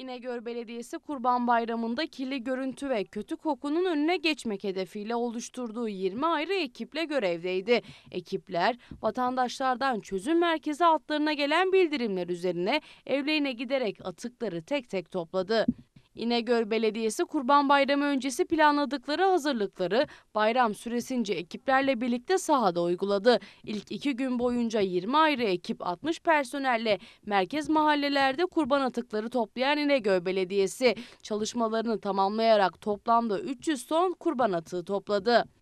İnegöl Belediyesi Kurban Bayramı'nda kirli görüntü ve kötü kokunun önüne geçmek hedefiyle oluşturduğu 20 ayrı ekiple görevdeydi. Ekipler vatandaşlardan çözüm merkezi altlarına gelen bildirimler üzerine evlerine giderek atıkları tek tek topladı. İnegöl Belediyesi Kurban Bayramı öncesi planladıkları hazırlıkları bayram süresince ekiplerle birlikte sahada uyguladı. İlk iki gün boyunca 20 ayrı ekip 60 personelle merkez mahallelerde kurban atıkları toplayan İnegöl Belediyesi çalışmalarını tamamlayarak toplamda 300 ton kurban atığı topladı.